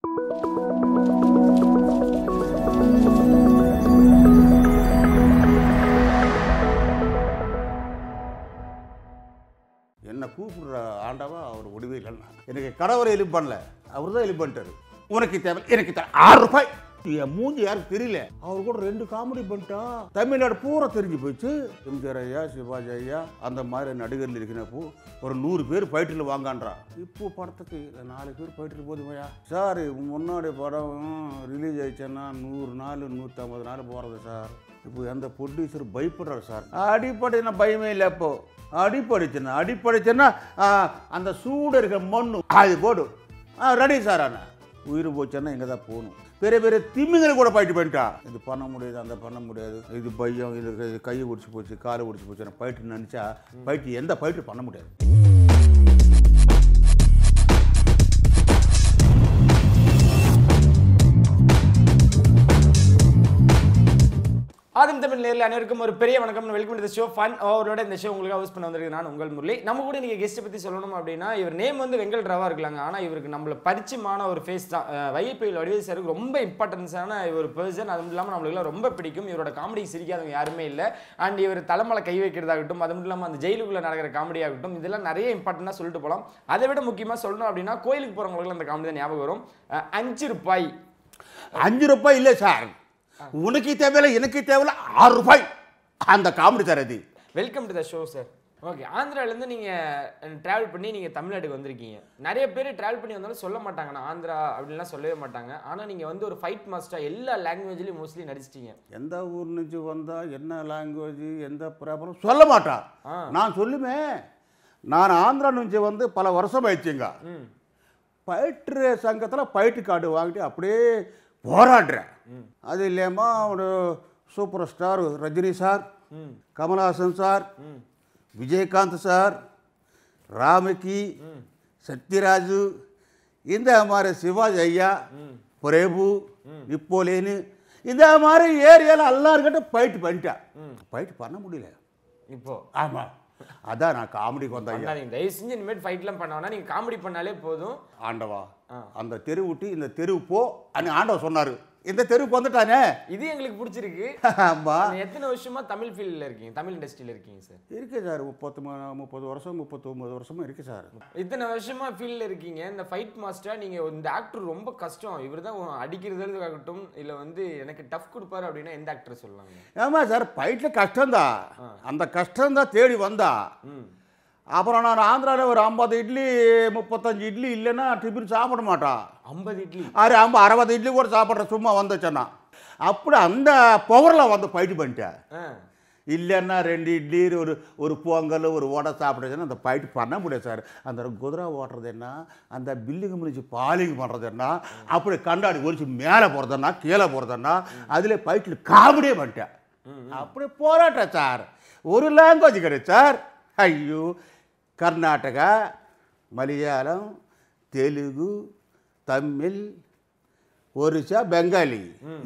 என்னை கூப்பிடுற ஆண்டவா அவர் ஒடுவே இல்லைன்னா எனக்கு கடவுரை எழுப்பு பண்ணல அவர் தான் எழுப்பு பண்ணிட்டாரு உனக்கு தேவை எனக்கு ஆறு ரூபாய் என் மூஞ்சி யாருக்கு தெரியல அவர் கூட ரெண்டு காமெடி பண்ணிட்டான் தமிழ்நாடு பூரா தெரிஞ்சு போயிடுச்சு எம்ஜிஆர் ஐயா சிவாஜி ஐயா அந்த மாதிரி நடிகர்கள் இருக்கிறப்போ ஒரு நூறு பேர் ஃபைட்டில் வாங்கான்றான் இப்போ படத்துக்கு நாலு பேர் ஃபைட்டில் போதுமையா சார் முன்னாடி படம் ரிலீஸ் ஆயிடுச்சுன்னா நூறு நாள் நூற்றம்பது நாள் போகிறது சார் இப்போ அந்த ப்ரொடியூசர் பயப்படுறாரு சார் அடிப்படைனா பயமே இல்லை இப்போ அடிப்படைச்சுன்னா அடிப்படைச்சுன்னா அந்த சூடு இருக்கிற மண்ணு அது போடும் ரெடி சார் ஆனால் உயிர் போச்சேன்னா எங்கே தான் போகணும் பெரிய பெரிய திமிங்களை கூட போயிட்டு போயிட்டா இது பண்ண முடியாது அந்த பண்ண முடியாது இது பையம் இது கையை குடிச்சு போச்சு காலை ஒடிச்சு போச்சு பயிட்டு நினச்சா பயிட்டு எந்த பயிட்டு பண்ண முடியாது ஆதம் தமிழ் நேரில் அனைவருக்கும் ஒரு பெரிய வணக்கம் வெல்கம் டு ஷோ ஃபன் அவரோட இந்த ஷோ உங்களுக்கு ஹவுஸ் பண்ண வந்திருக்கு நான் உங்கள் முரளி நம்ம கூட நீங்கள் கெஸ்ட்டை பற்றி சொல்லணும் அப்படின்னா இவர் நேம் வந்து வெங்கல் ராவா இருக்கலாங்க ஆனால் இவருக்கு நம்மளை பரிச்சமான ஒரு ஃபேஸ் தான் வைகைப்பயில் வடிவேல் சாருக்கு ரொம்ப இம்பார்ட்டன்ஸான ஒரு பர்சன் மட்டும் இல்லாமல் நம்மளுக்குலாம் ரொம்ப பிடிக்கும் இவரோட காமெடி சிரிக்காதவங்க யாருமே இல்லை அண்ட் இவர் தலைமலை கை வைக்கிறதாகட்டும் அது மட்டும் இல்லாமல் அந்த ஜெயிலுக்குள்ளே நடக்கிற காமெடியாகட்டும் இதெல்லாம் நிறைய இம்பார்ட்டண்டாக சொல்லிட்டு போகலாம் அதை விட முக்கியமாக சொல்லணும் அப்படின்னா கோயிலுக்கு போகிறவங்களுக்கு அந்த காமெடி தான் ஞாபகம் வரும் அஞ்சு ரூபாய் அஞ்சு ரூபாய் இல்லை சார் உனக்கு தேவையில்ல எனக்கு தேவையில்ல ஆறு ரூபாய் அந்த காமெடி சார் அது welcome to the show sir okay ஆந்திராவிலேருந்து நீங்கள் ட்ராவல் பண்ணி நீங்கள் தமிழ்நாட்டுக்கு வந்திருக்கீங்க நிறைய பேர் ட்ராவல் பண்ணி வந்தாலும் சொல்ல மாட்டாங்கண்ணா ஆந்திரா அப்படின்லாம் சொல்லவே மாட்டாங்க ஆனால் நீங்கள் வந்து ஒரு ஃபைட் மாஸ்டராக எல்லா லாங்குவேஜ்லையும் மோஸ்ட்லி நடிச்சிட்டீங்க எந்த ஊர் நிச்சு வந்தால் என்ன லாங்குவேஜ் எந்த ப்ராப்ளம் சொல்ல மாட்டா நான் சொல்லுமே நான் ஆந்திரா நுஞ்சு வந்து பல வருஷம் ஆயிடுச்சுங்க பயிற்று சங்கத்தில் பயிற்று கார்டு வாங்கிட்டு அப்படியே போராடுறேன் அது இல்லாமல் ஒரு super star Rajini sir Kamal Haasan sir Vijayakanth sir ராமகி சத்யராஜு இந்த மாதிரி சிவாஜி ஐயா பிரேபு நிப்போலேனு இந்த மாதிரி ஏரியாவில் எல்லாருக்கிட்ட பயிட்டு பண்ணிட்டேன் பயிட்டு பண்ண முடியல இப்போ ஆமாம் அதான் நான் காமெடிக்கு வந்தேன் நீங்கள் தயவு செஞ்சு இனிமேல் ஃபைட்லாம் பண்ண வேணா நீங்கள் காமெடி பண்ணாலே போதும் ஆண்டவா அந்த தெரு விட்டு இந்த தெரு போ அப்படின்னு ஆண்டவர் சொன்னார் இந்த தெருவுக்கு வந்துட்டானே இது எங்களுக்கு பிடிச்சிருக்கு ஆமாம் எத்தனை வருஷமா தமிழ் ஃபீல்டில் இருக்கீங்க தமிழ் இண்டஸ்ட்ரியில் இருக்கீங்க சார் இருக்குது சார் முப்பத்து முப்பது வருஷம் முப்பத்தொம்பது வருஷமும் இருக்குது சார் இத்தனை வருஷமாக ஃபீல்டில் இருக்கீங்க இந்த ஃபைட் மாஸ்டர் நீங்கள் இந்த ஆக்டர் ரொம்ப கஷ்டம் இவர் தான் அடிக்கிறதாகட்டும் இல்லை வந்து எனக்கு டஃப் கொடுப்பாரு அப்படின்னா எந்த ஆக்டர் சொல்லலாம் ஏமா சார் ஃபைட்டில் கஷ்டம்தான் அந்த கஷ்டம் தான் தேடி வந்தா அப்புறம் நான் ஆந்திராவில் ஒரு ஐம்பது இட்லி முப்பத்தஞ்சு இட்லி இல்லைன்னா டிஃபின் சாப்பிட மாட்டான் ஐம்பது இட்லி அது ஐம்பது அறுபது இட்லி கூட சாப்பிட்ற சும்மா வந்துச்சேன்னா அப்படி அந்த பவரில் வந்து பயிட்டு பண்ணிட்டேன் இல்லைன்னா ரெண்டு இட்லி ஒரு ஒரு பொங்கல் ஒரு ஓடை சாப்பிடுச்சுன்னா அந்த பயிட்டு பண்ண முடியாது சார் அந்த குதிரை ஓட்டுறது என்ன அந்த பில்லுக்கு முடிஞ்சு பாலிங் பண்ணுறது என்ன அப்படி கண்டாடி ஒழிச்சு மேலே போகிறதுன்னா கீழே போகிறதுன்னா அதில் பயிட்டில் காமெடியே பண்ணிட்டேன் அப்படி போராட்டேன் சார் ஒரு லாங்குவேஜ் கிடையாது சார் ஐயோ கர்நாடகா மலையாளம் தெலுங்கு தமிழ் ஒரிசா பெங்காலி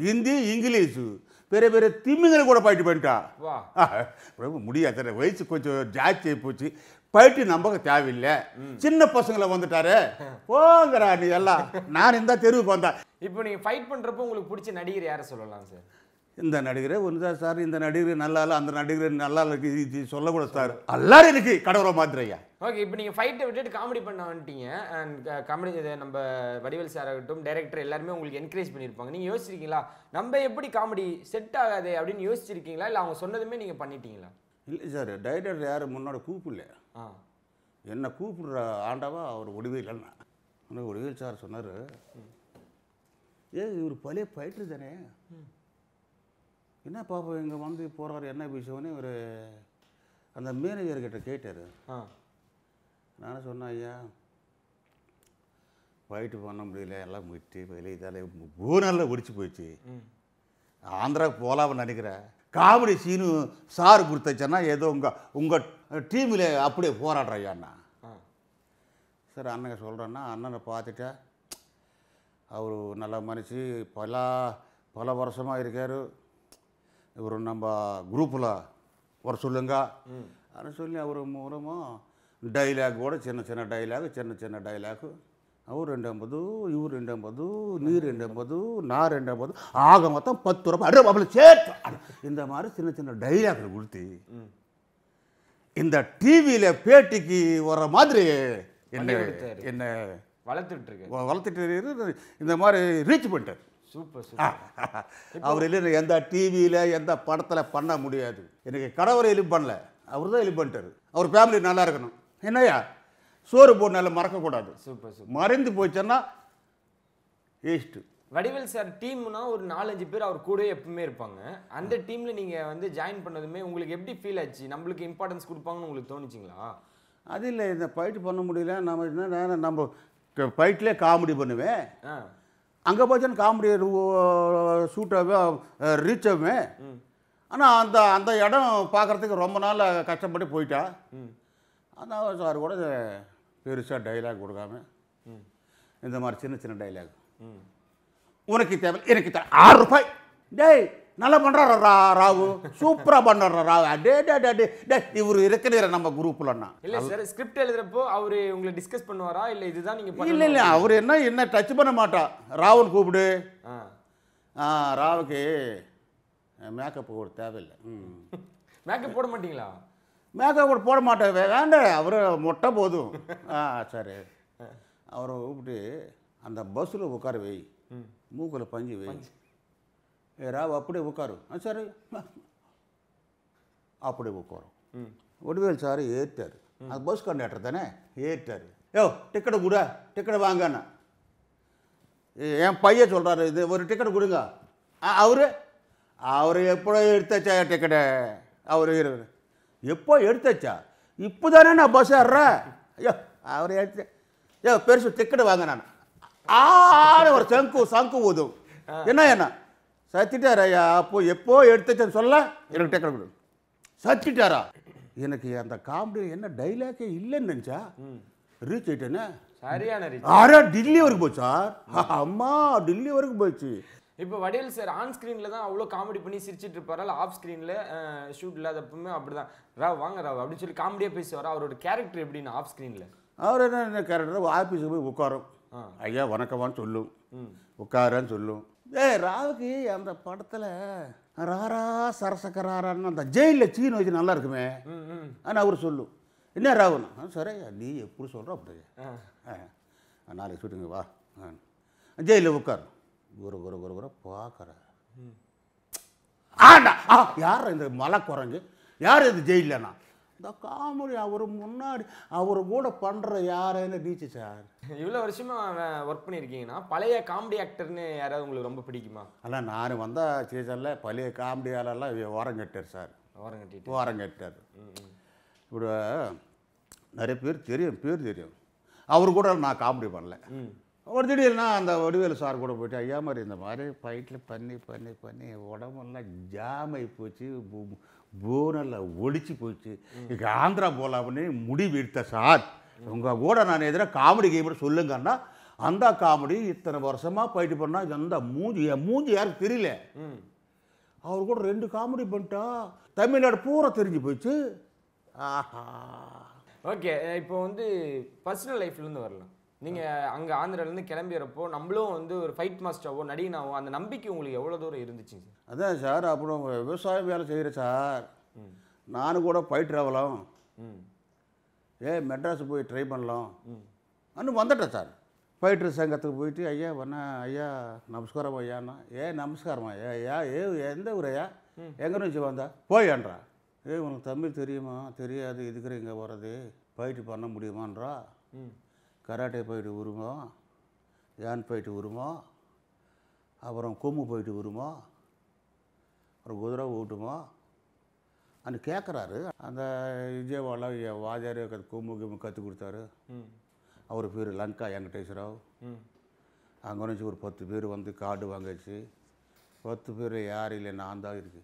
ஹிந்தி இங்கிலீஷு பெரிய பெரிய திமிங்களை கூட பயிட்டு பண்ணிட்டான் முடியாது வயசு கொஞ்சம் ஜாஸ்தி போச்சு பயிட்டு நம்ப தேவையில்லை சின்ன பசங்களை வந்துட்டாரு போங்கிறா நீ எல்லாம் நான் இந்த தெருவுக்கு வந்தேன் இப்போ நீங்கள் ஃபைட் பண்ணுறப்போ உங்களுக்கு பிடிச்ச நடிகர் யாரை சொல்லலாம் சார் இந்த நடிகரே ஒன்று சார் இந்த நடிகர் நல்லா இல்லை அந்த நடிகர் நல்லா இருக்கு இது சொல்லக்கூட சார் எல்லாரும் எனக்கு கடவுளை மாத்திரையா ஓகே இப்போ நீங்கள் ஃபைட்டை விட்டுட்டு காமெடி பண்ண வந்துட்டீங்க அண்ட் காமெடி uh, இது நம்ம வடிவல் சார் ஆகட்டும் டேரக்டர் எல்லாருமே உங்களுக்கு என்கரேஜ் பண்ணியிருப்பாங்க நீங்கள் யோசிச்சிருக்கீங்களா நம்ம எப்படி காமெடி செட் ஆகாது அப்படின்னு யோசிச்சிருக்கீங்களா இல்லை அவங்க சொன்னதுமே நீங்கள் பண்ணிட்டீங்களா இல்லை சார் டைரக்டர் யாரும் முன்னோட கூப்பிடல ஆ என்னை கூப்பிடுற ஆண்டாவா அவர் இல்லைன்னா ஒடுவேல் சார் சொன்னார் ஏ இவர் பழைய பயிற்று தானே என்ன பாப்பா இங்கே வந்து போகிறாரு என்ன விஷயம்னு ஒரு அந்த மேனேஜர்கிட்ட கேட்டார் நான் சொன்னேன் ஐயா ஃபைட்டு பண்ண முடியல எல்லாம் விட்டு வெளியே இதால் பூனாலில் ஒடிச்சு போயிடுச்சு ஆந்திரா போகலாம்னு நினைக்கிறேன் காமெடி சீனு சார் கொடுத்தச்சேன்னா ஏதோ உங்கள் உங்கள் டீமில் அப்படியே போராடுற ஐயாண்ணா சரி அண்ணன் சொல்கிறேன்னா அண்ணனை பார்த்துட்டேன் அவர் நல்ல மனுஷி பல பல வருஷமாக இருக்கார் இவர் நம்ம குரூப்பில் வர சொல்லுங்க அப்படின்னு சொல்லி அவர் மூலமாக டைலாக் கூட சின்ன சின்ன டைலாக் சின்ன சின்ன டைலாக் அவர் ரெண்டு ஐம்பது இவர் ரெண்டு ஐம்பது நீர் ரெண்டு ஐம்பது நார் ரெண்டு ஐம்பது ஆக மொத்தம் பத்து ரூபாய் அடு அப்படி சேர்த்து இந்த மாதிரி சின்ன சின்ன டைலாக்கில் கொடுத்து இந்த டிவியில் பேட்டிக்கு வர மாதிரி என்ன என்ன வளர்த்துட்டு இருக்கு வளர்த்துட்டு இந்த மாதிரி ரீச் பண்ணிட்டார் சூப்பர் சூப்பர் அவர் இல்லை எந்த டிவியில் எந்த படத்தில் பண்ண முடியாது எனக்கு கடவுளை எலிப் பண்ணல அவர் தான் எலிப் பண்ணிட்டார் அவர் ஃபேமிலி நல்லா இருக்கணும் என்னையா சோறு போடனால மறக்கக்கூடாது சூப்பர் சூப்பர் மறைந்து போச்சேன்னா ஈஸ்ட்டு வடிவேல் சார் டீம்னா ஒரு நாலஞ்சு பேர் அவர் கூட எப்பவுமே இருப்பாங்க அந்த டீம்ல நீங்க வந்து ஜாயின் பண்ணதுமே உங்களுக்கு எப்படி ஃபீல் ஆச்சு நம்மளுக்கு இம்பார்ட்டன்ஸ் கொடுப்பாங்கன்னு உங்களுக்கு தோணுச்சிங்களா அது இல்லை இந்த ஃபைட் பண்ண முடியல நம்ம என்ன நம்ம ஃபைட்லேயே காமெடி பண்ணுவேன் அங்கே பார்த்தீங்கன்னா காமெடியர் ஷூட் ரீச் ஆகுமே ஆனால் அந்த அந்த இடம் பார்க்குறதுக்கு ரொம்ப நாள் கஷ்டப்பட்டு போயிட்டா அந்த சார் கூட பெருசாக டைலாக் கொடுக்காம இந்த மாதிரி சின்ன சின்ன டைலாக் உனக்கு தேவை எனக்கு தேவை ஆறு ரூபாய் டேய் நல்லா பண்ணுறாரு ரா ராவு சூப்பராக பண்ணுற ராவு அடே டே டே டே டே இவர் இருக்கிற நம்ம குரூப்லன்னா இல்லை சார் ஸ்கிரிப்ட் எழுதுறப்போ அவர் உங்களை டிஸ்கஸ் பண்ணுவாரா இல்லை இதுதான் நீங்கள் இல்லை இல்லை அவர் என்ன என்ன டச் பண்ண மாட்டா ராவுன் கூப்பிடு ஆ ராவுக்கு மேக்கப் கூட தேவையில்லை மேக்கப் போட மாட்டிங்களா மேக்கப் கூட போட மாட்டேன் வேண்டாம் அவர் மொட்டை போதும் ஆ சரி அவரை கூப்பிட்டு அந்த பஸ்ஸில் உட்கார வை மூக்கில் பஞ்சு வை ஏ ராவ் அப்படியே உட்காரு ஆ சார் அப்படியே உட்காரும் ஒடுவேல் சார் ஏற்றார் அது பஸ் கண்டக்டர் தானே ஏற்றார் ஏ டிக்கெட்டு கூட டிக்கெட்டு வாங்கண்ணா என் பையன் சொல்கிறாரு இது ஒரு டிக்கெட் கொடுங்க அவர் அவர் எப்போ எடுத்தாச்சா டிக்கெட்டை அவர் எப்போ எடுத்தாச்சா இப்போ தானே நான் பஸ் ஏறுறேன் ஐயோ அவர் எடுத்து ஏ பெருசு டிக்கெட் வாங்க நான் ஆன ஒரு சங்கு சங்கு ஊதும் என்ன என்ன சத்திட்டார் ஐயா அப்போ எப்போ எடுத்துச்சேன்னு சொல்ல எனக்கு டேக்கர் கொடு சத்திட்டாரா எனக்கு அந்த காமெடி என்ன டைலாக்கே இல்லைன்னு நினச்சா ரீச் ஆயிட்டேனே சரியான ரீச் ஆரா டில்லி வரைக்கும் போச்சா அம்மா டில்லி வரைக்கும் போச்சு இப்போ வடிவேல் சார் ஆன் ஸ்க்ரீனில் தான் அவ்வளோ காமெடி பண்ணி சிரிச்சிட்டு இருப்பாரால் ஆஃப் ஸ்க்ரீனில் ஷூட் இல்லாதப்பவுமே அப்படி தான் ராவ் வாங்க ராவ் அப்படின்னு சொல்லி காமெடியாக பேசுவார் அவரோட கேரக்டர் எப்படின்னா ஆஃப் ஸ்க்ரீனில் அவர் என்ன கேரக்டர் ஆஃபீஸுக்கு போய் உட்காரும் ஐயா வணக்கமான்னு சொல்லும் உட்காரன்னு சொல்லும் ஏ ராவுக்கு அந்த படத்தில் ராரா சரசக்கராரான்னு அந்த ஜெயிலில் சீன் வச்சு நல்லா இருக்குமே ஆனால் அவர் சொல்லும் என்ன ராவுன்னு சரி நீ எப்படி சொல்கிற அப்படி நாளைக்கு ஷூட்டிங்க வா ஜெயிலில் உட்கார் குரு குரு குரு குரு பார்க்குற ஆண்டா யார் இந்த மலை குரங்கு யார் இது ஜெயிலண்ணா இந்த காமெடி அவர் முன்னாடி அவர் கூட பண்ணுற யாருன்னு டீச்சு சார் இவ்வளோ வருஷமாக ஒர்க் பண்ணியிருக்கீங்கன்னா பழைய காமெடி ஆக்டர்னு யாராவது உங்களுக்கு ரொம்ப பிடிக்குமா அல்ல நான் வந்தால் சீசனில் பழைய காமெடி ஆளெல்லாம் ஓரம் கட்டார் சார் ஓரம் கட்டி ஓரம் கட்டார் இப்படி நிறைய பேர் தெரியும் பேர் தெரியும் அவர் கூட நான் காமெடி பண்ணல ஒரு திடீர்னா அந்த வடிவேலு சார் கூட போயிட்டு ஐயா மாதிரி இந்த மாதிரி ஃபைட்டில் பண்ணி பண்ணி பண்ணி உடம்பெல்லாம் ஜாம் போச்சு போனல ஒழிச்சு போச்சு இங்கே ஆந்திரா போகலாம்னே முடிவு எடுத்த சார் உங்கள் கூட நான் எதிராக காமெடி கேமரா சொல்லுங்கன்னா அந்த காமெடி இத்தனை வருஷமாக போயிட்டு பண்ணால் எந்த மூஞ்சி மூஞ்சி யாருக்கு தெரியல அவர் கூட ரெண்டு காமெடி பண்ணிட்டா தமிழ்நாடு பூரா தெரிஞ்சு போயிடுச்சு ஆஹா ஓகே இப்போ வந்து பர்சனல் லைஃப்லேருந்து வரலாம் நீங்கள் அங்கே ஆந்திராலேருந்து கிளம்பிறப்போ நம்மளும் வந்து ஒரு ஃபைட் மாஸ்டராகவோ நடிகனாவோ அந்த நம்பிக்கை உங்களுக்கு எவ்வளோ தூரம் இருந்துச்சு சார் அதான் சார் அப்புறம் விவசாயம் வேலை செய்கிற சார் நானும் கூட ஃபைட் ட்ராவலாம் ஏ மெட்ராஸ் போய் ட்ரை பண்ணலாம் அன்னு வந்துட்டேன் சார் ஃபைட்ரு சங்கத்துக்கு போயிட்டு ஐயா வண்ணா ஐயா நமஸ்காரம் ஐயாண்ணா ஏ நமஸ்காரமா ஐயா ஐயா ஏ எந்த ஊர் ஐயா எங்கே நினச்சி வந்தா போயான்றா ஏ உனக்கு தமிழ் தெரியுமா தெரியாது இதுக்குற இங்கே வர்றது ஃபைட்டு பண்ண முடியுமான்றா கராட்டே போயிட்டு வருமோ யான் போயிட்டு வருமோ அப்புறம் கொம்பு போயிட்டு வருமோ அப்புறம் குதிரை ஓட்டுமோ அந்த கேட்குறாரு அந்த விஜயவாலா வாஜாரி கொம்பு கிம்பு கற்றுக் கொடுத்தாரு அவர் பேர் லங்கா வெங்கடேஸ்வராவ் அங்கே நினச்சி ஒரு பத்து பேர் வந்து காடு வாங்கிச்சு பத்து பேர் யார் இல்லை நான் தான் இருக்குது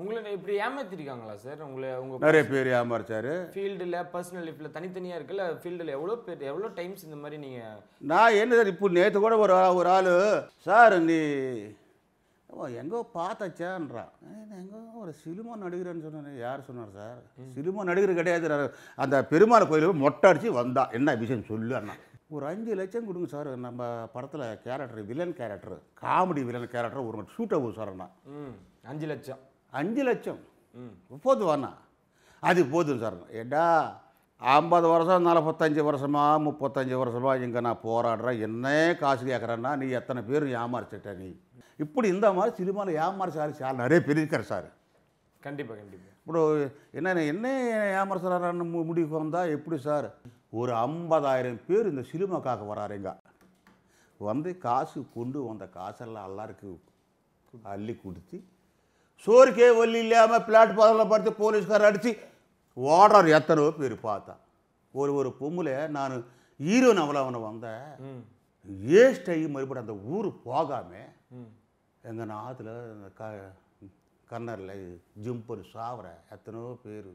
உங்களை இப்படி ஏமாத்திருக்காங்களா சார் உங்களை உங்க நிறைய பேர் ஏமாறிச்சாரு ஃபீல்டில் பர்சனல் லைஃப்பில் தனித்தனியாக இருக்குல்ல ஃபீல்டில் எவ்வளோ பேர் எவ்வளோ டைம்ஸ் இந்த மாதிரி நீங்கள் நான் என்ன சார் இப்போ நேற்று கூட ஒரு ஒரு ஆள் சார் நீ ஓ எங்கோ பார்த்தாச்சான்றான் எங்கோ ஒரு சினிமா நடிகர்னு சொன்னேன் யார் சொன்னார் சார் சினிமா நடிகர் கிடையாது அந்த பெருமாள் கோயிலுக்கு மொட்டை அடித்து வந்தா என்ன விஷயம் சொல்லு அண்ணா ஒரு அஞ்சு லட்சம் கொடுங்க சார் நம்ம படத்தில் character villain character comedy villain character ஒரு ஷூட் ஆகும் சார் அண்ணா அஞ்சு லட்சம் அஞ்சு லட்சம் போது வேணாம் அது போதும் சார் ஏடா ஐம்பது வருஷம் நாற்பத்தஞ்சு வருஷமா முப்பத்தஞ்சு வருஷமா இங்கே நான் போராடுறேன் என்ன காசு கேட்குறேன்னா நீ எத்தனை பேர் ஏமாறிச்சிட்ட நீ இப்படி இந்த மாதிரி சினிமாவில் ஏமாறிச்சாரு சார் நிறைய பேர் இருக்கார் சார் கண்டிப்பாக கண்டிப்பாக இப்போ என்ன என்ன ஏமாறுறாரான்னு முடிவுக்கு வந்தால் எப்படி சார் ஒரு ஐம்பதாயிரம் பேர் இந்த சினிமாக்காக வராருங்க வந்து காசு கொண்டு வந்த காசெல்லாம் எல்லாருக்கும் அள்ளி கொடுத்து சோறுக்கே ஒல்லி இல்லாமல் பிளாட்ஃபார்மில் படுத்து போலீஸ்காரர் அடித்து ஓடுறார் எத்தனையோ பேர் பார்த்தா ஒரு ஒரு பொம்பளை நான் ஹீரோ நவலாக வந்த வந்தேன் ஏஸ்டையு மறுபடியும் அந்த ஊர் போகாமல் எங்கள் நாத்தில் க கன்னரில் ஜிம்பர் சாவர எத்தனோ பேர்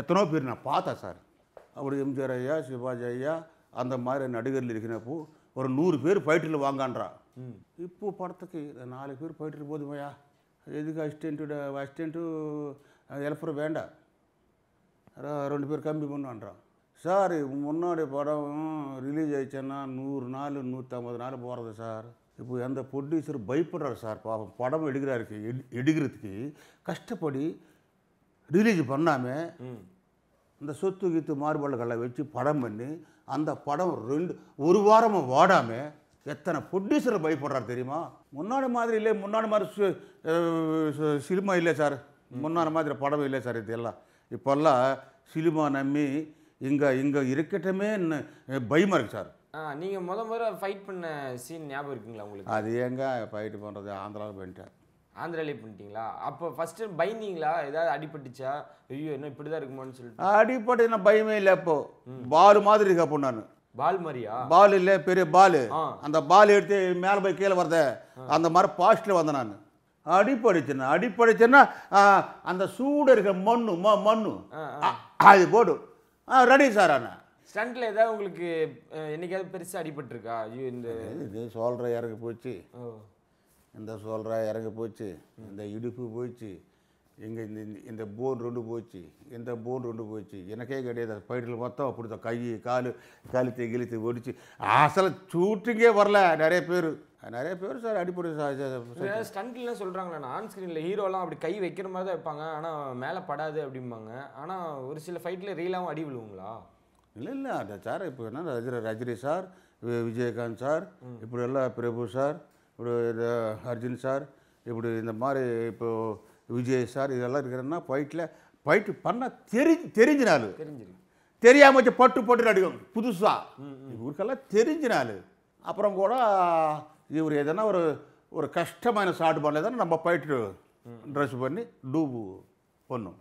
எத்தனோ பேர் நான் பார்த்தேன் சார் அப்படி எம்ஜிஆர் ஐயா சிவாஜி ஐயா அந்த மாதிரி நடிகர்கள் இருக்கிறப்போ ஒரு நூறு பேர் ஃபைட்டில் வாங்கான்றான் இப்போ படத்துக்கு நாலு பேர் ஃபைட்டில் போதுமையா எதுக்கு அசிஸ்டண்ட்டு அசிஸ்டண்ட்டு ஹெல்ப்பர் வேண்டாம் ரெண்டு பேர் கம்மி பண்ணுவான்றான் சார் முன்னாடி படம் ரிலீஸ் ஆயிடுச்சேன்னா நூறு நாள் நூற்றம்பது நாள் போகிறது சார் இப்போ அந்த ப்ரொடியூசர் பயப்படுறாரு சார் பாவம் படம் எடுக்கிறாருக்கு எடு எடுக்கிறதுக்கு கஷ்டப்படி ரிலீஸ் பண்ணாமல் இந்த சொத்து கீத்து மாறுபாடுகளை வச்சு படம் பண்ணி அந்த படம் ரெண்டு ஒரு வாரமாக வாடாமல் எத்தனை ப்ரொடியூசரை பயப்படுறாரு தெரியுமா முன்னாடி மாதிரி இல்லை முன்னாடி மாதிரி சினிமா இல்லை சார் முன்னாடி மாதிரி படம் இல்லை சார் இதெல்லாம் இப்போல்லாம் சினிமா நம்பி இங்கே இங்கே இருக்கட்டமே பயமாக இருக்குது சார் நீங்கள் முத முதல் ஃபைட் பண்ண சீன் ஞாபகம் இருக்குங்களா உங்களுக்கு அது ஏங்க ஃபைட் பண்ணுறது ஆந்திராவில் பண்ணிட்டேன் ஆந்திராலே பண்ணிட்டீங்களா அப்போ ஃபஸ்ட்டு பயந்தீங்களா ஏதாவது அடிபட்டுச்சா ஐயோ இன்னும் இப்படி தான் இருக்குமான்னு சொல்லிட்டு அடிப்பட்டு என்ன பயமே இல்லை அப்போது பாரு மாதிரி இருக்கா அப்போ நான் பால் மாதிரியா பால் இல்லை பெரிய பால் அந்த பால் எடுத்து மேலே போய் கீழே வரத அந்த மாதிரி பாஸ்டில் வந்தேன் நான் அடிப்படைச்சுன்னா அடிப்படைச்சுன்னா அந்த சூடு இருக்கிற மண்ணு ம மண்ணு அது போடும் ரெடி சார் ஆனால் ஸ்டண்ட்டில் ஏதாவது உங்களுக்கு என்னைக்காவது பெருசாக அடிபட்டிருக்கா ஐயோ இந்த இது சொல்கிற இறங்கி போச்சு இந்த சோல்ற இறங்கி போச்சு இந்த இடுப்பு போச்சு எங்கள் இந்த இந்த போன் ரெண்டு போச்சு இந்த போன் ரெண்டு போச்சு எனக்கே கிடையாது அது பயிரில் மொத்தம் அப்படி தான் கை காலு கழுத்து கிழித்து ஒடிச்சு அசல ஷூட்டிங்கே வரல நிறைய பேர் நிறைய பேர் சார் அடிப்படை சார் ஸ்டண்ட்லாம் சொல்கிறாங்களே ஆன் ஸ்க்ரீனில் ஹீரோலாம் அப்படி கை வைக்கிற மாதிரி தான் வைப்பாங்க ஆனால் மேலே படாது அப்படிம்பாங்க ஆனால் ஒரு சில ஃபைட்டில் ரீலாகவும் அடி விழுவுங்களா இல்லை இல்லை அந்த சார் இப்போ என்ன ரஜினி ரஜினி சார் விஜயகாந்த் சார் இப்படி எல்லாம் பிரபு சார் இப்படி அர்ஜுன் சார் இப்படி இந்த மாதிரி இப்போது விஜய் சார் இதெல்லாம் இருக்கிறன்னா ஃபைட்டில் ஃபைட்டு பண்ண தெரி தெரிஞ்சினாலு நாள் தெரியாமல் பட்டு பட்டு அடிக்கும் புதுசாக இவருக்கெல்லாம் தெரிஞ்சினாலு நாள் அப்புறம் கூட இவர் எதனா ஒரு ஒரு கஷ்டமான ஷாட் பண்ணல தானே நம்ம போயிட்டு ட்ரெஸ் பண்ணி டூபு பண்ணும்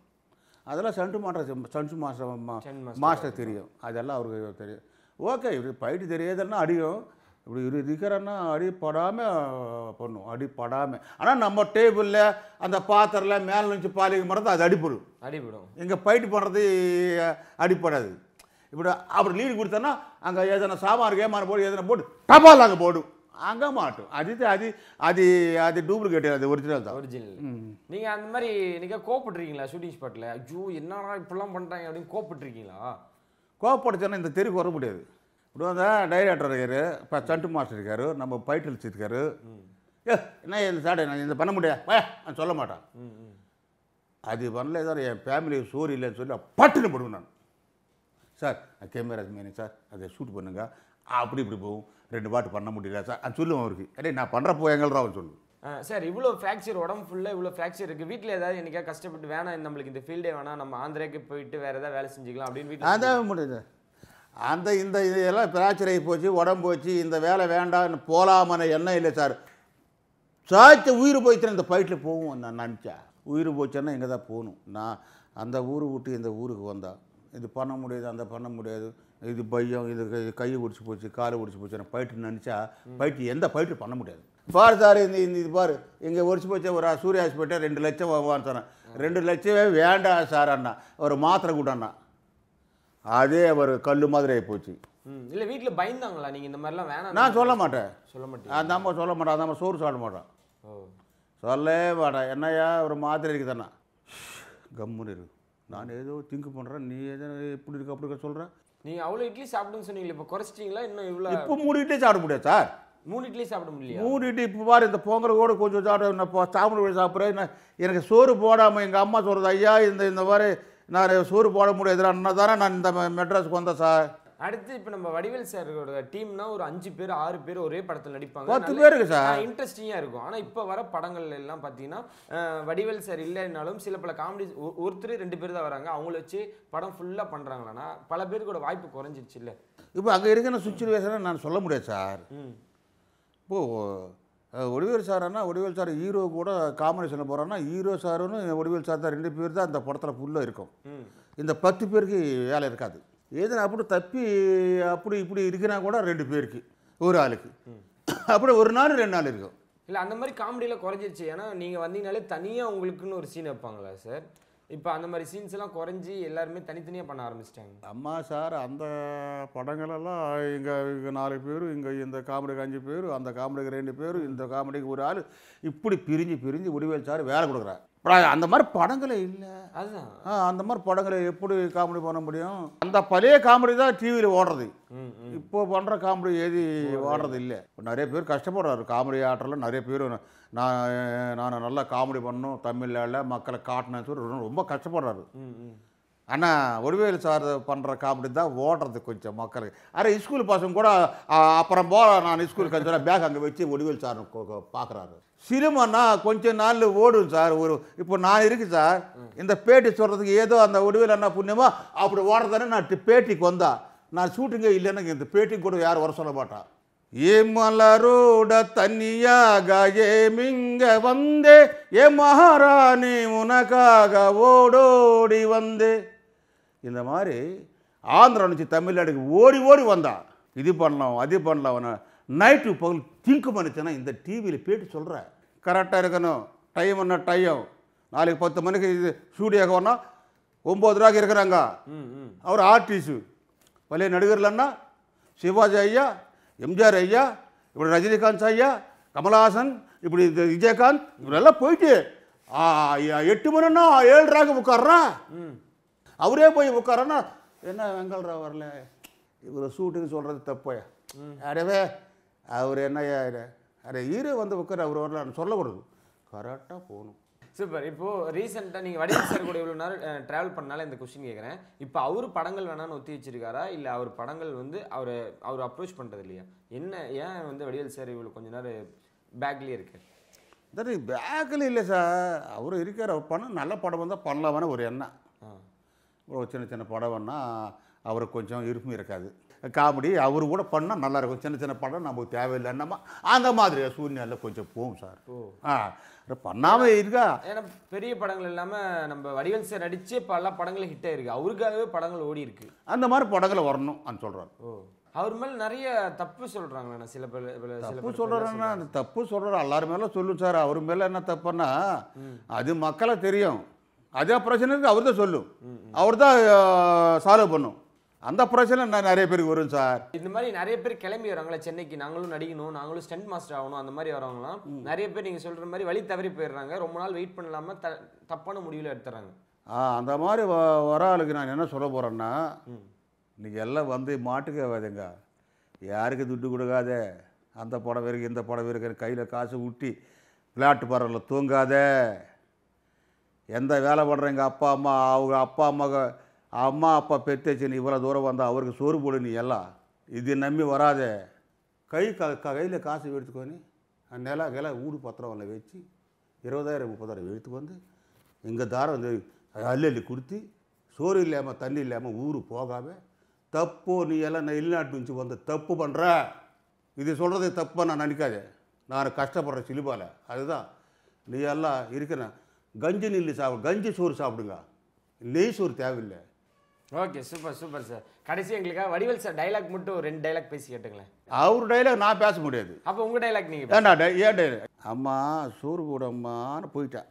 அதெல்லாம் சென்ட் மாஸ்டர் சென்ட் மாஸ்டர் மாஸ்டர் தெரியும் அதெல்லாம் அவருக்கு தெரியும் ஓகே இவர் பயிட்டு தெரியாதுன்னா அடியும் இப்படி இரு இருக்கிறன்னா அடிப்படாமல் பண்ணும் அடிப்படாமல் ஆனால் நம்ம டேபிளில் அந்த பாத்திரில் மேலே நினச்சி பாலிக்க மாட்டது அது அடிப்படும் அடிப்படும் இங்கே பயிட்டு பண்ணுறது அடிப்படாது இப்படி அப்படி லீடு கொடுத்தோன்னா அங்கே எதனா சாமான கேமான போடு எதனா போட்டு டபால் அங்கே போடும் அங்கே மாட்டும் அது அது அது அது டூப்ளிகேட் அது ஒரிஜினல் தான் ஒரிஜினல் நீங்கள் அந்த மாதிரி நீங்கள் கோப்பிட்ருக்கீங்களா ஷூட்டிங் ஸ்பாட்டில் ஐயோ என்னன்னா இப்படிலாம் பண்ணுறாங்க அப்படின்னு கோப்பிட்ருக்கீங்களா கோவப்படுத்தோன்னா இந்த தெருக்கு வர முடியாது இப்படி வந்தால் டைரக்டர் இருக்காரு இப்போ சண்ட் மாஸ்டர் இருக்காரு நம்ம பயிற்று இருக்காரு ஏ என்ன இந்த சாடை நான் இந்த பண்ண முடியாது நான் சொல்ல மாட்டேன் அது பண்ணல ஏதாவது என் ஃபேமிலி சோறு இல்லைன்னு சொல்லி பட்டுன்னு போடுவேன் நான் சார் கேமரா மீனு சார் அதை ஷூட் பண்ணுங்க அப்படி இப்படி போகும் ரெண்டு பாட்டு பண்ண முடியல சார் அது சொல்லுவோம் அவருக்கு அடே நான் பண்ணுறப்போ எங்கள்றா அவன் சொல்லு சார் இவ்வளோ ஃப்ராக்சர் உடம்பு ஃபுல்லாக இவ்வளோ ஃப்ராக்சர் இருக்குது வீட்டில் ஏதாவது என்றைக்கா கஷ்டப்பட்டு வேணாம் நம்மளுக்கு இந்த ஃபீல்டே வேணாம் நம்ம ஆந்திராக்கு போயிட்டு வேறு ஏதாவது வேலை செஞ்சுக்கலாம் அப்படின்னு வீட்டில் அதான் முடியுது அந்த இந்த இதெல்லாம் பிராச்சர் போச்சு உடம்பு போச்சு இந்த வேலை வேண்டாம்னு போகலாமான எண்ணம் இல்லை சார் சாய்ச்ச உயிர் போயிடுச்சுன்னா இந்த ஃபைட்டில் போகும் நான் நினச்சா உயிர் போச்சுன்னா இங்கே தான் போகணும் நான் அந்த ஊர் விட்டு இந்த ஊருக்கு வந்தேன் இது பண்ண முடியாது அந்த பண்ண முடியாது இது பையம் இது கையை பிடிச்சி போச்சு காலை பிடிச்சி போச்சு ஃபைட்டு நினச்சா ஃபைட்டு எந்த ஃபைட்டு பண்ண முடியாது பாரு சார் இந்த இந்த இது பாரு இங்கே ஒடிச்சு போச்சு ஒரு சூரிய ஹாஸ்பிட்டல் ரெண்டு லட்சம் வாங்க சார் ரெண்டு லட்சமே வேண்டாம் சார் அண்ணா ஒரு மாத்திரை கூட அண்ணா அதே ஒரு கல் மாதிரி ஆகி போச்சு இல்லை வீட்டில் பயந்தாங்களா நீங்கள் இந்த மாதிரிலாம் வேணாம் நான் சொல்ல மாட்டேன் சொல்ல மாட்டேன் அந்த அம்மா சொல்ல மாட்டேன் அந்த அம்மா சோறு சாப்பிட மாட்டேன் சொல்ல மாட்டேன் என்னையா ஒரு மாத்திரை இருக்குது தானே கம்முன்னு இருக்கு நான் ஏதோ திங்க் பண்ணுறேன் நீ ஏதோ இப்படி இருக்க அப்படி இருக்க சொல்கிறேன் நீங்கள் அவ்வளோ இட்லி சாப்பிடுன்னு சொன்னீங்களே இப்போ குறைச்சிட்டிங்களா இன்னும் இவ்வளோ இப்போ மூணு இட்லி சாப்பிட முடியாது சார் மூணு இட்லி சாப்பிட முடியல மூணு இட்லி இப்போ பாரு இந்த பொங்கல் கூட கொஞ்சம் சாப்பிட சாப்பிட முடியாது சாப்பிட்றேன் எனக்கு சோறு போடாமல் எங்கள் அம்மா சொல்கிறது ஐயா இந்த இந்த மாதிரி நான் சோறு போட முடியாதுன்னா தானே நான் இந்த மெட்ராஸுக்கு வந்தேன் சார் அடுத்து இப்போ நம்ம வடிவேல் சாரோட டீம்னா ஒரு அஞ்சு பேர் ஆறு பேர் ஒரே படத்தில் நடிப்பாங்க பத்து பேருக்கு சார் இன்ட்ரெஸ்டிங்காக இருக்கும் ஆனால் இப்போ வர படங்கள் எல்லாம் பார்த்தீங்கன்னா வடிவேல் சார் இல்லைனாலும் சில பல காமெடி ஒருத்தர் ரெண்டு பேர் தான் வராங்க அவங்கள வச்சு படம் ஃபுல்லாக பண்ணுறாங்களான்னா பல பேருக்கோட வாய்ப்பு குறைஞ்சிருச்சு இல்லை இப்போ அங்கே இருக்கிற சுச்சுவேஷனை நான் சொல்ல முடியாது சார் இப்போது ஒடிவேல் சார்னா ஒடிவேல் சார் ஹீரோ கூட காம்பினேஷனில் போகிறான்னா ஹீரோ சாருன்னு ஒடிவேல் சார் தான் ரெண்டு பேர் தான் அந்த படத்தில் ஃபுல்லாக இருக்கும் இந்த பத்து பேருக்கு வேலை இருக்காது ஏதுனா அப்படி தப்பி அப்படி இப்படி இருக்குன்னா கூட ரெண்டு பேருக்கு ஒரு ஆளுக்கு அப்படி ஒரு நாள் ரெண்டு நாள் இருக்கும் இல்லை அந்த மாதிரி காமெடியில் குறைஞ்சிருச்சு ஏன்னா நீங்கள் வந்தீங்கனாலே தனியாக உங்களுக்குன்னு ஒரு சீன் வைப்பாங்களா சார் இப்போ அந்த மாதிரி சீன்ஸ் எல்லாம் குறைஞ்சி எல்லாருமே தனித்தனியாக பண்ண ஆரம்பிச்சிட்டாங்க அம்மா சார் அந்த படங்களெல்லாம் இங்கே இங்கே நாலு பேர் இங்கே இந்த காமெடிக்கு அஞ்சு பேர் அந்த காமெடிக்கு ரெண்டு பேர் இந்த காமெடிக்கு ஒரு ஆள் இப்படி பிரிஞ்சு பிரிஞ்சு உடிவேல் சார் வேலை கொடுக்குறாரு அந்த மாதிரி படங்களே இல்லை அந்த மாதிரி படங்களை எப்படி காமெடி பண்ண முடியும் அந்த பழைய காமெடி தான் டிவியில் ஓடுறது இப்போ பண்ணுற காமெடி எது ஓடுறது இல்லை நிறைய பேர் கஷ்டப்படுறாரு காமெடி ஆட்டரில் நிறைய பேர் நான் நான் நல்லா காமெடி பண்ணணும் தமிழில் மக்களை காட்டினேன்னு சொல்லி ரொம்ப கஷ்டப்படுறாரு ஆனால் ஒருவேல் சார் பண்ணுற காமெடி தான் ஓடுறது கொஞ்சம் மக்களுக்கு அரை ஸ்கூல் பசங்க கூட அப்புறம் போக நான் ஸ்கூலுக்கு பேக் அங்கே வச்சு ஒடிவேல் சார் பார்க்குறாரு சினிமானா கொஞ்ச நாள் ஓடும் சார் ஒரு இப்போ நான் இருக்கு சார் இந்த பேட்டி சொல்கிறதுக்கு ஏதோ அந்த உடவில் என்ன புண்ணியமோ அப்படி ஓடுறதானே நான் பேட்டிக்கு வந்தா நான் சூட்டுங்க இல்லைன்னா இந்த பேட்டி கூட யாரும் வர சொல்ல மாட்டான் ஏ மலரோட தனியாக ஏமிங்க வந்தே ஏ மகாராணி உனக்காக ஓடோடி வந்தே இந்த மாதிரி ஆந்திரா நினச்சி தமிழ்நாடுக்கு ஓடி ஓடி வந்தான் இது பண்ணலாம் அது பண்ணலாம் நைட்டு பகல் திங்க் பண்ணிச்சேன்னா இந்த டிவியில் போயிட்டு சொல்கிற கரெக்டாக இருக்கணும் டைம் என்ன டைம் நாளைக்கு பத்து மணிக்கு இது ஸ்டூடியோக்கு வரணும் ஒம்பது ரூபாய்க்கு இருக்கிறாங்க அவர் ஆர்டிஸ்ட் பழைய நடிகர்லன்னா சிவாஜி ஐயா எம்ஜிஆர் ஐயா இப்படி ரஜினிகாந்த் ஐயா கமல்ஹாசன் இப்படி இந்த விஜயகாந்த் இவரெல்லாம் போயிட்டு எட்டு மணின்னா ரூபாய்க்கு உட்காரா அவரே போய் உட்காரன்னா என்ன வெங்கல்ரா வரல இவர் சூட்டுன்னு சொல்கிறது தப்பு அடவே அவர் என்ன அரே ஹீரோ வந்து உட்கார் அவர் வரலாம் சொல்லக்கூடாது கரெக்டாக போகணும் சூப்பர் இப்போது ரீசெண்டாக நீங்கள் வடிவம் சார் கூட இவ்வளோ நேரம் ட்ராவல் பண்ணாலே இந்த கொஷின் கேட்குறேன் இப்போ அவர் படங்கள் வேணான்னு ஒத்தி வச்சிருக்காரா இல்லை அவர் படங்கள் வந்து அவர் அவர் அப்ரோச் பண்ணுறது இல்லையா என்ன ஏன் வந்து வடிவல் சார் இவ்வளோ கொஞ்சம் நேரம் பேக்லேயே இருக்கார் தட்டு பேக்கில் இல்லை சார் அவர் இருக்கார் அவர் பண்ண நல்ல படம் வந்தால் பண்ணலாமான்னு ஒரு எண்ணம் ஒரு சின்ன சின்ன படம் வேணால் அவருக்கு கொஞ்சம் இருப்பும் இருக்காது காமெடி அவர் கூட பண்ணால் நல்லாயிருக்கும் சின்ன சின்ன படம் நமக்கு தேவையில்லை என்னம்மா அந்த மாதிரி சூழ்நிலையில் கொஞ்சம் போகும் சார் ஆ பண்ணாமல் இருக்கா ஏன்னா பெரிய படங்கள் இல்லாமல் நம்ம வடிவன் சார் நடித்து பல படங்கள் ஹிட் ஆயிருக்கு அவருக்காகவே படங்கள் ஓடி இருக்கு அந்த மாதிரி படங்களை வரணும் அந்த சொல்கிறார் ஓ அவர் மேலே நிறைய தப்பு சொல்றாங்கண்ணா சில பேர் தப்பு சொல்கிறாங்கண்ணா அந்த தப்பு சொல்ற எல்லாரும் மேலே சொல்லும் சார் அவர் மேலே என்ன தப்புன்னா அது மக்களை தெரியும் அதே பிரச்சனைக்கு அவர் தான் சொல்லும் அவர் தான் சால்வ் பண்ணும் அந்த பிரச்சனை நான் நிறைய பேருக்கு வரும் சார் இந்த மாதிரி நிறைய பேர் கிளம்பி வராங்களே சென்னைக்கு நாங்களும் நடிக்கணும் நாங்களும் ஸ்டென்ட் மாஸ்டர் ஆகணும் அந்த மாதிரி வரவங்களாம் நிறைய பேர் நீங்கள் சொல்கிற மாதிரி வழி தவறி போயிடுறாங்க ரொம்ப நாள் வெயிட் பண்ணலாமல் த தப்பான முடிவில் எடுத்துறாங்க ஆ அந்த மாதிரி வ வர ஆளுக்கு நான் என்ன சொல்ல போகிறேன்னா நீங்கள் எல்லாம் வந்து மாட்டுக்காதுங்க யாருக்கு துட்டு கொடுக்காத அந்த புடவை இருக்கு இந்த புடவை இருக்கு கையில் காசு ஊட்டி விளையாட்டு பரவில் தூங்காத எந்த வேலை பண்ணுற எங்கள் அப்பா அம்மா அவங்க அப்பா அம்மா அம்மா அப்பா நீ இவ்வளோ தூரம் வந்தால் அவருக்கு சோறு போடு நீ எல்லாம் இது நம்பி வராதே கை க க கையில் காசு எடுத்துக்கொண்டு அந்த நில கிளா ஊடு பத்திரம் ஒன்று வச்சு இருபதாயிரம் முப்பதாயிரம் எடுத்து வந்து எங்கள் தாரம் வந்து அள்ளி கொடுத்து சோறு இல்லாமல் தண்ணி இல்லாமல் ஊர் போகாத தப்பு நீ எல்லாம் நான் இல்லாட்டு நினச்சி வந்து தப்பு பண்ணுற இது சொல்கிறது தப்பாக நான் நினைக்காதே நான் கஷ்டப்படுற சிலுபால அதுதான் நீ எல்லாம் இருக்கிறேன் கஞ்சி நெல் சாப்பிடு கஞ்சி சோறு சாப்பிடுங்க நெய் சோறு தேவையில்லை ஓகே சூப்பர் சூப்பர் சார் கடைசி எங்களுக்கா வடிவல் சார் டைலாக் மட்டும் ரெண்டு டைலாக் பேசி கேட்டுங்களேன் அவர் டைலாக் நான் பேச முடியாது அப்போ உங்கள் டைலாக் நீங்கள் ஏன் டைலாக் அம்மா சோறு கூட அம்மான்னு போயிட்டேன்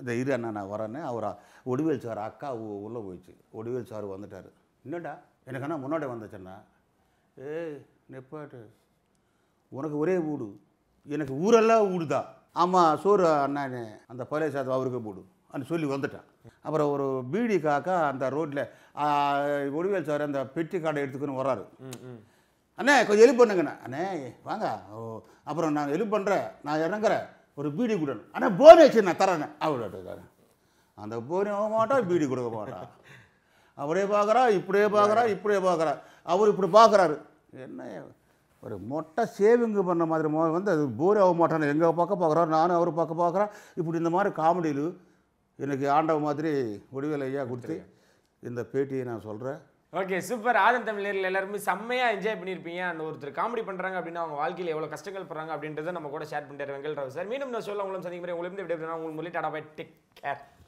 இந்த இரு அண்ணா நான் வரேன்னு அவர் ஒடிவேல் சார் அக்கா உள்ளே போயிடுச்சு ஒடிவேல் சார் வந்துட்டார் என்னடா எனக்கு அண்ணா முன்னாடி வந்துச்சுன்னா ஏய் நெப்பாட்டு உனக்கு ஒரே வீடு எனக்கு ஊரெல்லாம் வீடுதான் ஆமாம் சோறு அண்ணா அந்த பழைய சாதம் அவருக்கே போடு அப்படின்னு சொல்லி வந்துட்டேன் அப்புறம் ஒரு பீடி காக்கா அந்த ரோட்டில் ஒடிவேல் சார் அந்த பெட்டி காடை எடுத்துக்கணும் வர்றாரு அண்ணே கொஞ்சம் எழுப்பு பண்ணுங்கண்ணே அண்ணே வாங்க ஓ அப்புறம் நான் எழுப்பு பண்ணுறேன் நான் இறங்குறேன் ஒரு பீடி கொடுணும் அண்ணே போனி வச்சு நான் தரேன் அவ்வளோட்டு அந்த போனி போக மாட்டான் பீடி கொடுக்க மாட்டா அவரே பார்க்குறா இப்படியே பார்க்குறா இப்படியே பார்க்குறா அவர் இப்படி பார்க்குறாரு என்ன ஒரு மொட்டை சேவிங் பண்ண மாதிரி வந்து அது போர் ஆக மாட்டானு எங்கள் பக்கம் பார்க்குறாரு நானும் அவர் பக்கம் பார்க்குறேன் இப்படி இந்த மாதிரி காமெடியில் எனக்கு ஆண்டவ மாதிரி முடிவில் ஐயா கொடுத்து இந்த பேட்டியை நான் சொல்கிறேன் ஓகே சூப்பர் ஆதன் தமிழர்கள் எல்லாருமே செம்மையாக என்ஜாய் பண்ணியிருப்பீங்க அந்த ஒருத்தர் காமெடி பண்ணுறாங்க அப்படின்னா அவங்க வாழ்க்கையில் எவ்வளோ கஷ்டங்கள் போடுறாங்க அப்படின்றத நம்ம கூட ஷேர் பண்ணிட்டு வெங்கல் ராவ் சார் மீண்டும் நான் சொல்ல உங்களும் சந்திக்கிறேன் உங்களுக்கு விட உங்களுக்கு டாடா பை டேக் கேர்